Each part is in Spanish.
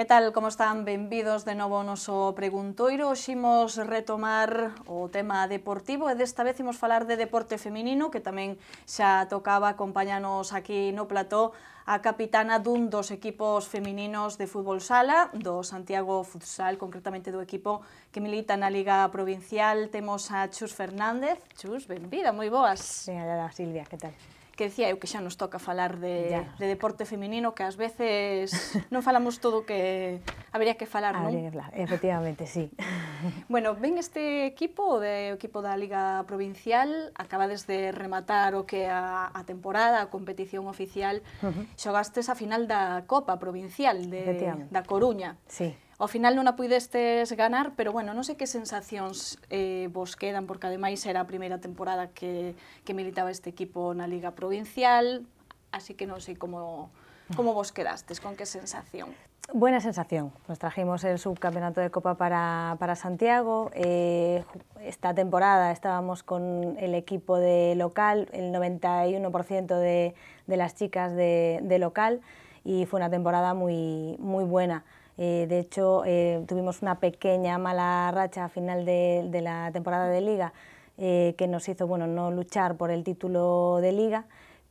Que tal, como están? Benvidos de novo ao noso Preguntoiro. Oximos retomar o tema deportivo e desta vez imos falar de deporte feminino, que tamén xa tocaba acompañanos aquí no plató a capitana dun dos equipos femininos de fútbol sala, do Santiago Futsal, concretamente do equipo que milita na Liga Provincial. Temos a Chus Fernández. Chus, benvida, moi boas. Señora Silvia, que tal? que decía eu que xa nos toca falar de, de deporte feminino que ás veces non falamos todo que habería que falar, non? Habría efectivamente, sí. bueno, ven este equipo, de, o equipo da Liga Provincial, acabades de rematar o que a, a temporada, a competición oficial, uh -huh. xogastes a final da Copa Provincial de, da Coruña. Sí. Al final no la pudiste ganar, pero bueno, no sé qué sensaciones eh, vos quedan, porque además era a primeira temporada que, militaba este equipo en la Liga Provincial, así que no sé cómo como vos quedastes, con qué sensación. Buena sensación. Nos trajimos el subcampeonato de Copa para, Santiago. Eh, esta temporada estábamos con el equipo de local, el 91% de, las chicas de, de, local, y fue una temporada muy, muy buena. Eh, de hecho, eh, tuvimos una pequeña mala racha a final de, la temporada de Liga eh, que nos hizo bueno, no luchar por el título de Liga,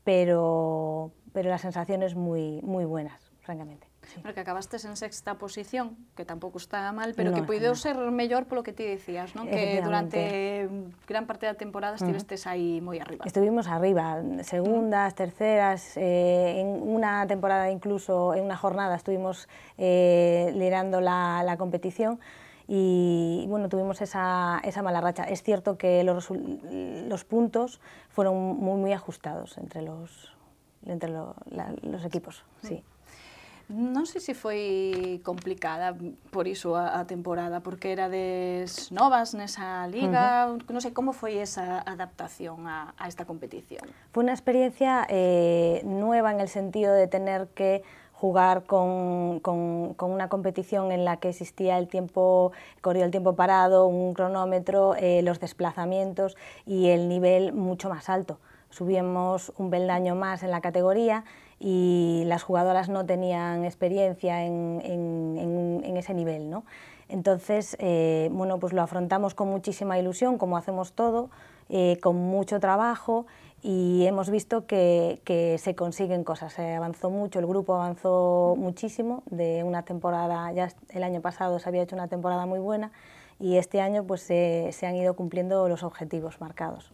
pero, pero las sensaciones muy, muy buenas, francamente porque acabaste en sexta posición, que tampoco está mal, pero que podido ser mejor por lo que te decías, no Que durante gran parte de la temporada estuviste ahí muy arriba. Estuvimos arriba, segundas, terceras, eh, en una temporada incluso, en una jornada estuvimos eh, liderando la, competición, y bueno, tuvimos esa, esa, mala racha. Es cierto que los, los puntos fueron muy, muy ajustados entre los, entre los equipos. sí. No sé si fue complicada por eso a, temporada, porque era de novas esa liga, no sé, ¿cómo fue esa adaptación a, esta competición. Fue una experiencia eh, nueva en el sentido de tener que jugar con, una competición en la que existía el tiempo, corrió el tiempo parado, un cronómetro, eh, los desplazamientos y el nivel mucho más alto subimos un daño más en la categoría y las jugadoras no tenían experiencia en, ese nivel. Entonces, eh, pues lo afrontamos con muchísima ilusión, como hacemos todo, eh, con mucho trabajo y hemos visto que, se consiguen cosas. Se avanzó mucho, el grupo avanzó muchísimo de una temporada, ya el año pasado se había hecho una temporada muy buena y este año pues se han ido cumpliendo los objetivos marcados.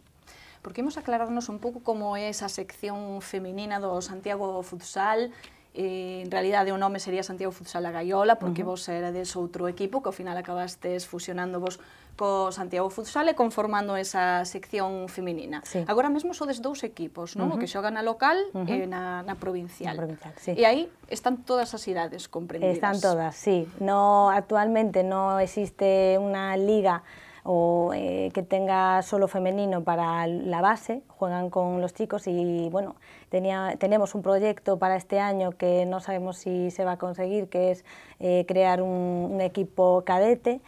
porque imos aclararnos un pouco como é esa sección feminina do Santiago Futsal, eh, en realidade o nome sería Santiago Futsal a Gaiola, porque uh -huh. vos erades outro equipo que ao final acabastes fusionando vos co Santiago Futsal e conformando esa sección feminina. Sí. Agora mesmo sodes dous equipos, non? Uh -huh. O que xoga na local uh -huh. e na, na provincial. Na provincial sí. E aí están todas as idades comprendidas. Están todas, sí. No, actualmente non existe unha liga o eh, que tenga solo femenino para la base, juegan con los chicos y bueno, tenía, tenemos un proyecto para este año que no sabemos si se va a conseguir, que es eh, crear un, equipo cadete.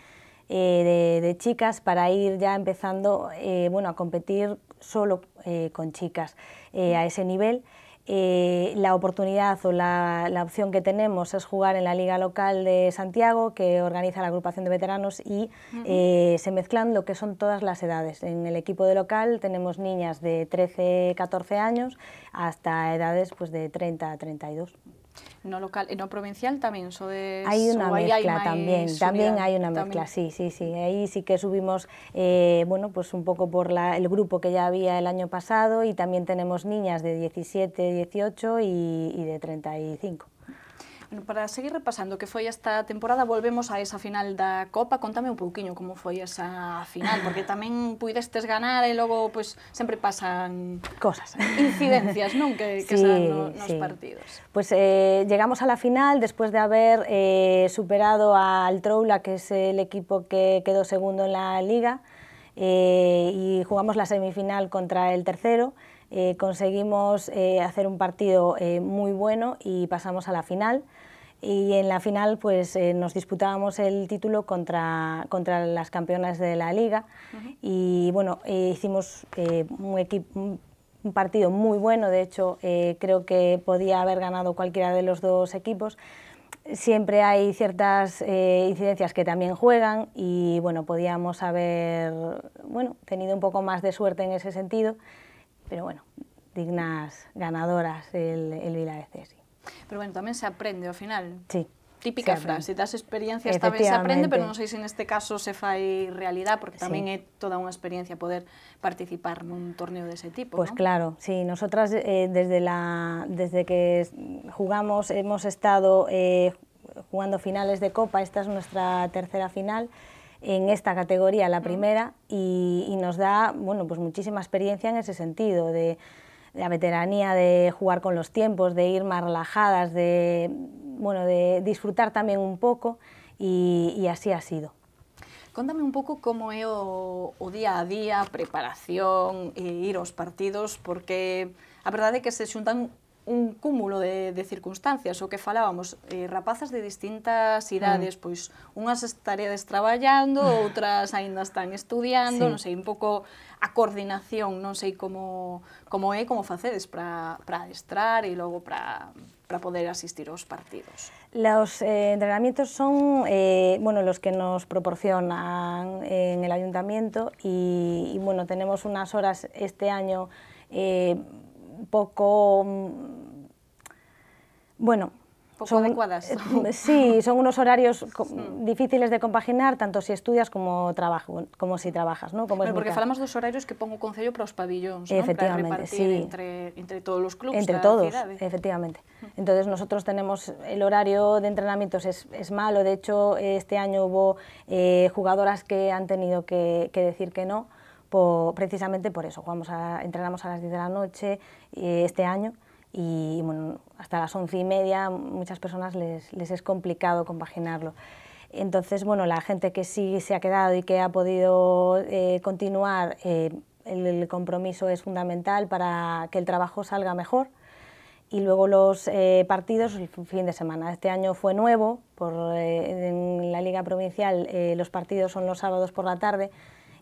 Eh, de, chicas para ir ya empezando bueno, a competir solo con chicas a ese nivel. Eh, la oportunidad o la, opción que tenemos es jugar en la liga local de Santiago, que organiza la agrupación de veteranos y eh, se mezclan lo que son todas las edades. En el equipo de local tenemos niñas de 13, 14 años hasta edades pues, de 30 a 32 no local, eh, no provincial también. So de, hay una mezcla también, también hay una mezcla, sí, sí, sí. Ahí sí que subimos, eh, bueno, pues un poco por el grupo que ya había el año pasado y también tenemos niñas de 17, 18 y, y de 35 para seguir repasando que fue esta temporada, volvemos a esa final da Copa. Contame un pouquiño cómo fue esa final, porque también pudiste ganar y e luego siempre pues, pasan cosas, incidencias, non? Que, que partidos. Pues eh, llegamos a la final después de haber eh, superado al Troula, que es el equipo que quedó segundo en la liga, eh, y jugamos la semifinal contra el tercero. Eh, conseguimos eh, hacer un partido eh, muy bueno y pasamos a la final. Y en la final pues, nos disputábamos el título contra, contra las campeonas de la liga. Y bueno, hicimos un, un, partido muy bueno, de hecho creo que podía haber ganado cualquiera de los dos equipos. Siempre hay ciertas incidencias que también juegan y bueno, podíamos haber bueno, tenido un poco más de suerte en ese sentido pero bueno, dignas ganadoras el, el Vila de Cesi. Pero bueno, también se aprende al final. Sí. Típica frase, das experiencias vez se aprende, pero no sé si en este caso se fai realidad, porque también es toda una experiencia poder participar en un torneo de ese tipo, Pues claro, sí, nosotras eh, desde, la, desde que jugamos hemos estado eh, jugando finales de Copa, esta es nuestra tercera final, en esta categoría, la mm. primera, y, nos da bueno, pues muchísima experiencia en ese sentido, de, la veteranía, de jugar con los tiempos, de ir más relajadas, de, bueno, de disfrutar también un poco, y, así ha sido. Cuéntame un poco cómo es o, día a día, preparación e ir los partidos, porque a verdad es que se juntan un cúmulo de, de circunstancias, o que falábamos, eh, rapazas de distintas mm. idades, mm. pois unhas estaredes traballando, mm. outras aínda están estudiando, sí. non sei, un pouco a coordinación, non sei como, como é, como facedes para adestrar e logo para para poder asistir aos partidos? Los eh, entrenamientos son eh, bueno, los que nos proporcionan eh, en el ayuntamiento y, y bueno, tenemos unas horas este año eh, poco... Mm, bueno, son, adecuadas. Sí, son unos horarios difíciles de compaginar, tanto si estudias como, trabajo, como si trabajas. ¿no? Como porque falamos dos horarios que pongo concello para los pabellones efectivamente para sí. entre, todos los clubes Entre todos, ¿eh? efectivamente. Entonces nosotros tenemos el horario de entrenamientos es, es malo, de hecho este año hubo eh, jugadoras que han tenido que decir que no, precisamente por eso. a, entrenamos a las 10 de la noche eh, este año y hasta las 11 y media muchas personas les, es complicado compaginarlo. Entonces, bueno, la gente que sí se ha quedado y que ha podido eh, continuar, eh, el, compromiso es fundamental para que el trabajo salga mejor. Y luego los partidos, el fin de semana. Este año fue nuevo, en la Liga Provincial los partidos son los sábados por la tarde,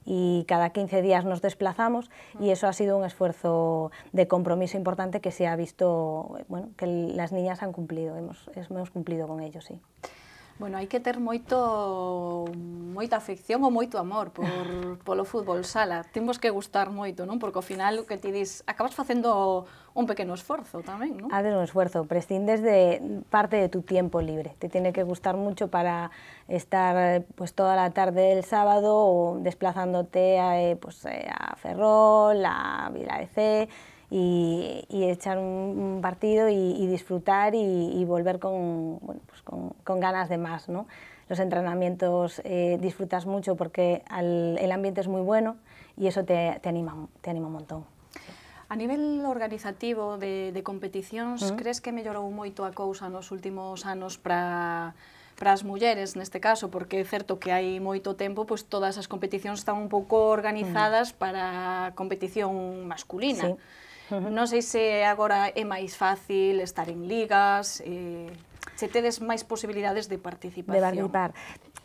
y cada 15 días nos desplazamos y eso ha sido un esfuerzo de compromiso importante que se ha visto, bueno, que las niñas han cumplido, hemos, hemos cumplido con ello, sí. Bueno, hai que ter moito moita afección ou moito amor por ah. polo fútbol sala. Temos que gustar moito, non? Porque al final o que ti dis, acabas haciendo un pequeño esfuerzo también. non? Haces un esfuerzo, prescindes de parte de tu tiempo libre. Te tiene que gustar mucho para estar pues toda la tarde del sábado o desplazándote a, eh, pues, eh, a Ferrol, a Cé. y, y echar un, partido y, y disfrutar y, y, volver con, bueno, pues con, con, ganas de más. ¿no? Los entrenamientos eh, disfrutas mucho porque al, el ambiente es muy bueno y eso te, te, anima, te anima un montón. A nivel organizativo de, de competicións, uh -huh. crees que mellorou moito a cousa nos últimos anos para para as mulleres neste caso, porque é certo que hai moito tempo, pois todas as competicións están un pouco organizadas uh -huh. para a competición masculina. Sí No sé si ahora es más fácil estar en ligas, eh, se más más posibilidades de participación. participar.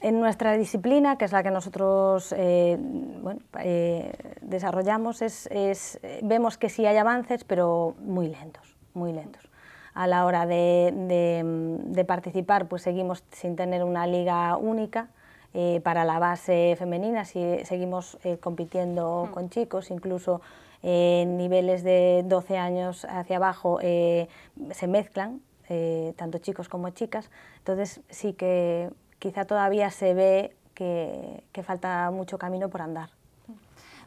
En nuestra disciplina, que es la que nosotros eh, eh, desarrollamos, es, vemos que sí hay avances, pero muy lentos, muy lentos. A la hora de, participar, pues seguimos sin tener una liga única, eh, para la base femenina, si seguimos compitiendo mm. con chicos, incluso en niveles de 12 años hacia abajo eh, se mezclan, eh, tanto chicos como chicas, entonces sí que quizá todavía se ve que, falta mucho camino por andar.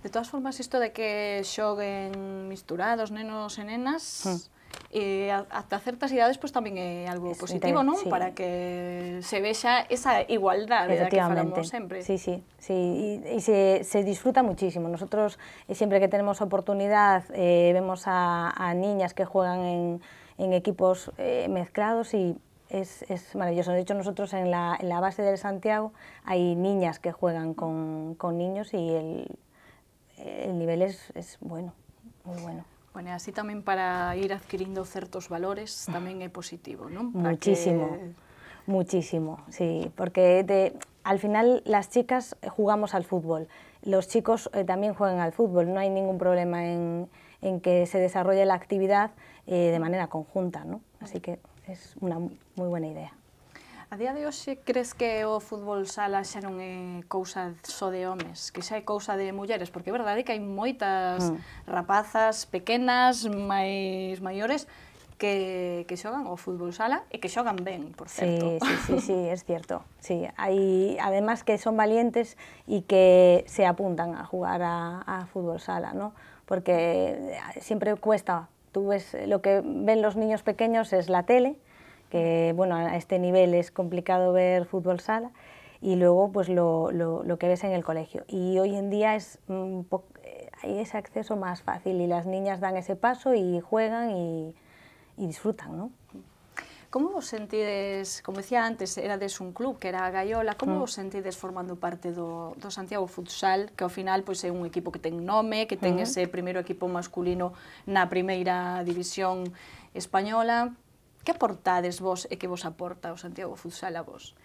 De todas formas, esto de que shoguen misturados nenos y nenas... Hmm eh, hasta ciertas edades pues, también eh, es algo positivo, no Para que se vea esa igualdad la que hablamos siempre Sí, sí, sí. Y, se, disfruta muchísimo. Nosotros eh, siempre que tenemos oportunidad eh, vemos a, niñas que juegan en, equipos mezclados y es, es, maravilloso. De hecho, nosotros en la, base del Santiago hay niñas que juegan con, niños y el, el nivel es, es bueno, muy bueno. Bueno, así también para ir adquiriendo ciertos valores también es positivo, ¿no? Muchísimo. Muchísimo, sí, porque al final las chicas jugamos al fútbol, los chicos eh, también juegan al fútbol, no hay ningún problema en, que se desarrolle la actividad eh, de manera conjunta, ¿no? Así que es una muy buena idea. A día de hoxe crees que o fútbol sala xa non é cousa só de homes, que xa é cousa de mulleres, porque é verdade que hai moitas mm. rapazas pequenas, máis maiores, que, que xogan o fútbol sala e que xogan ben, por certo. Sí, sí, sí, sí é cierto. Sí, hai, además que son valientes e que se apuntan a jugar a, a fútbol sala, ¿no? porque eh, sempre cuesta. Tú ves, lo que ven los niños pequeños es la tele, que bueno, a este nivel es complicado ver fútbol sala y luego pues lo, lo, que ves en el colegio. Y hoy en día es eh, hay ese acceso más fácil y las niñas dan ese paso y juegan y, disfrutan, ¿no? ¿Cómo vos sentís, como decía antes, de un club que era gayola Gaiola, ¿cómo mm. vos formando parte de Santiago Futsal, que al final pues es un equipo que ten nombre, que tiene ese primer equipo masculino en la primera división española, ¿Qué aportades vos e que vos aporta o Santiago Futsal a vos?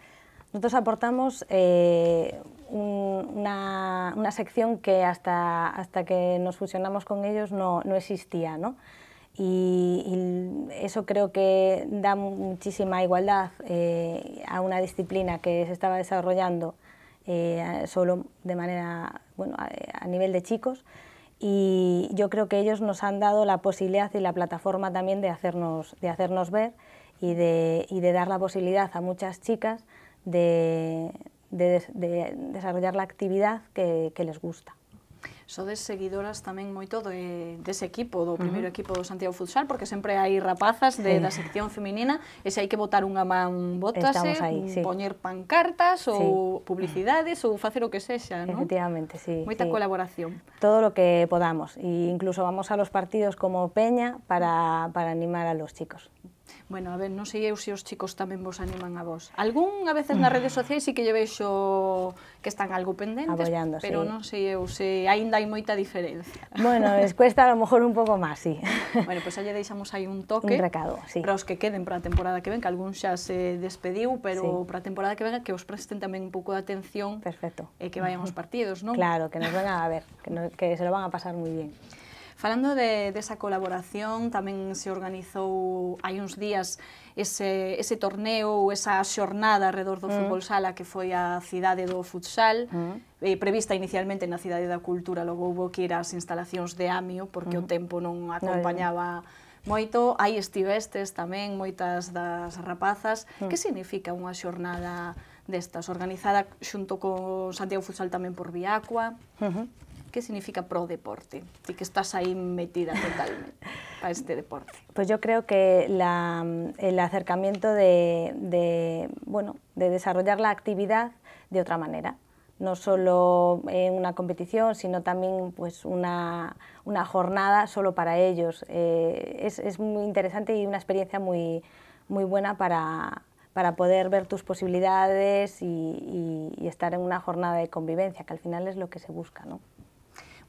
Nosotros aportamos eh, una, sección que hasta, hasta que nos fusionamos con ellos no, existía, ¿no? Y, eso creo que da muchísima igualdad eh, a una disciplina que se estaba desarrollando solo de manera, bueno, a nivel de chicos, y yo creo que ellos nos han dado la posibilidad y la plataforma también de hacernos, de hacernos ver y de, y de dar la posibilidad a muchas chicas de, desarrollar la actividad que les gusta. sodes seguidoras tamén moito de, dese equipo, do primeiro uh -huh. equipo do Santiago Futsal, porque sempre hai rapazas de, sí. da sección feminina, e se hai que botar unha man, botase, aí, sí. poñer pancartas ou sí. publicidades ou facer o que sexa, non? Efectivamente, sí. Moita sí. colaboración. Todo lo que podamos, e incluso vamos a los partidos como peña para, para animar a los chicos. Bueno, a ver, non sei eu se os chicos tamén vos animan a vos. Algún a veces nas redes sociais sí que lle vexo que están algo pendentes, Apoyando, pero sí. non sei eu se aínda hai moita diferencia. Bueno, es cuesta a lo mejor un pouco máis, sí. Bueno, pois pues lle deixamos aí un toque. Un recado, sí. Para os que queden para a temporada que ven, que algún xa se despediu, pero sí. para a temporada que ven que os presten tamén un pouco de atención. Perfecto. E eh, que vayan os partidos, non? Claro, que nos van a ver, que, no, que se lo van a pasar moi bien. Falando de, desa colaboración, tamén se organizou hai uns días ese, ese torneo, esa xornada alrededor do mm. fútbol sala que foi a cidade do futsal, mm. eh, prevista inicialmente na cidade da cultura, logo houve que ir ás instalacións de Amio, porque mm. o tempo non acompañaba... moito, hai estivestes tamén, moitas das rapazas. Mm. Que significa unha xornada destas, organizada xunto con Santiago Futsal tamén por Viacua? Mm -hmm. ¿qué significa pro deporte y que estás ahí metida totalmente a este deporte. Pues yo creo que el acercamiento de, bueno, de desarrollar la actividad de otra manera no solo en una competición, sino también pues, una, una jornada solo para ellos. Eh, es, muy interesante y una experiencia muy, muy buena para, para poder ver tus posibilidades y, y, estar en una jornada de convivencia, que al final es lo que se busca. ¿no?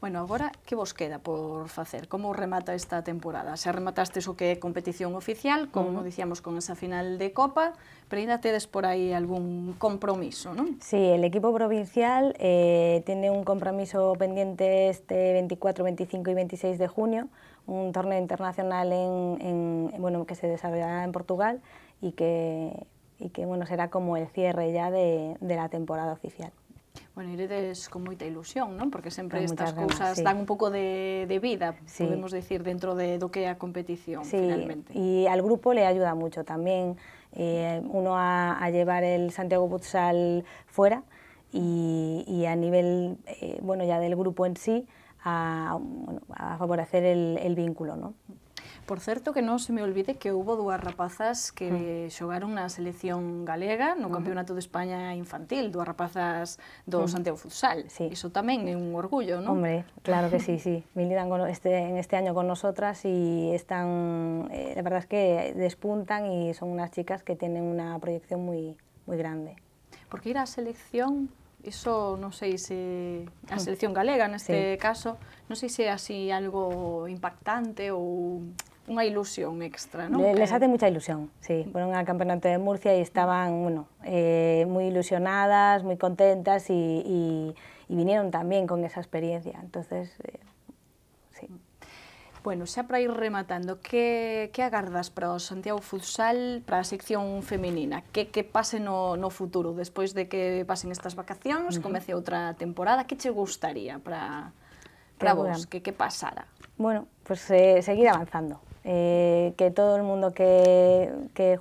Bueno, ahora, ¿qué vos queda por hacer? ¿Cómo remata esta temporada? Se remataste o que competición oficial, como decíamos, con esa final de Copa, pero ainda por ahí algún compromiso, ¿no? Sí, el equipo provincial eh, tiene un compromiso pendiente este 24, 25 y 26 de junio, un torneo internacional en, bueno, que se desarrollará en Portugal y que, y que bueno, será como el cierre ya de la temporada oficial. Bueno, iredes con mucha ilusión, ¿no? Porque siempre estas cosas dan un poco de, vida, podemos decir, dentro de Doquea que competición, sí. finalmente. Y al grupo le ayuda mucho también, eh, uno a, llevar el Santiago Futsal fuera y, a nivel, eh, bueno, ya del grupo en sí, a, favorecer el, el vínculo, ¿no? Por cierto, que no se me olvide que hubo dúas rapazas que jugaron mm. xogaron na selección galega no Campeonato de España infantil, dúas rapazas do mm. Santiago Futsal. Sí. Iso tamén un orgullo, ¿no? Hombre, claro que sí, sí. Militan este, en este año con nosotras y están, eh, la verdad es que despuntan y son unas chicas que tienen una proyección muy, muy grande. Porque ir a selección eso no sé si... a mm. selección galega en este caso, no sé si es así algo impactante o... unha ilusión extra, non? Les hace moita ilusión, sí. Fueron ao Campeonato de Murcia e estaban, bueno, eh, moi ilusionadas, moi contentas e, e, e vinieron tamén con esa experiencia. Entonces, eh, sí. Bueno, xa para ir rematando, que, que agardas para o Santiago Futsal, para a sección femenina? Que, que pase no, no futuro, despois de que pasen estas vacacións, uh -huh. comece outra temporada, que che gustaría para, para vos, que, que pasara? Bueno, pues eh, seguir avanzando, Eh, que todo el mundo que,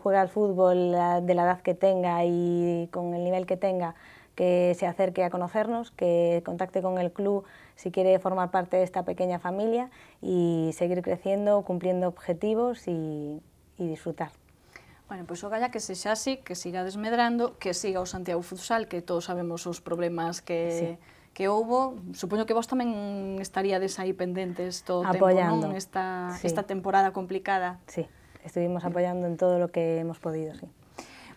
juega al fútbol de la edad que tenga y con el nivel que tenga, que se acerque a conocernos, que contacte con el club si quiere formar parte de esta pequeña familia y seguir creciendo, cumpliendo objetivos y, disfrutar. Bueno, pues o ya que se así, que siga desmedrando, que siga o Santiago Futsal, que todos sabemos os problemas que que hubo supongo que vos también estaríades ahí pendientes todo o Apoyando. tempo, Esta, esta temporada complicada. Sí, estuvimos eh. apoyando en todo lo que hemos podido, sí.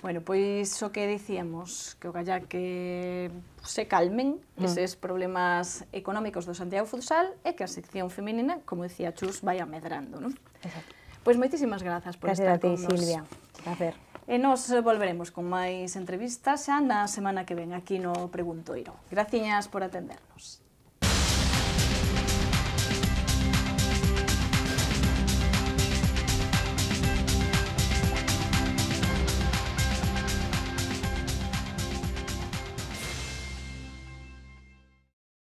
Bueno, pues eso que decíamos, que o que se calmen mm. esos problemas económicos de Santiago Futsal y e que la sección femenina, como decía Chus, vaya amedrando, Pues muchísimas gracias por estar con Silvia Gracias a ti, Silvia. E nos volveremos con máis entrevistas xa na semana que ven aquí no Preguntoiro. Graciñas por atendernos.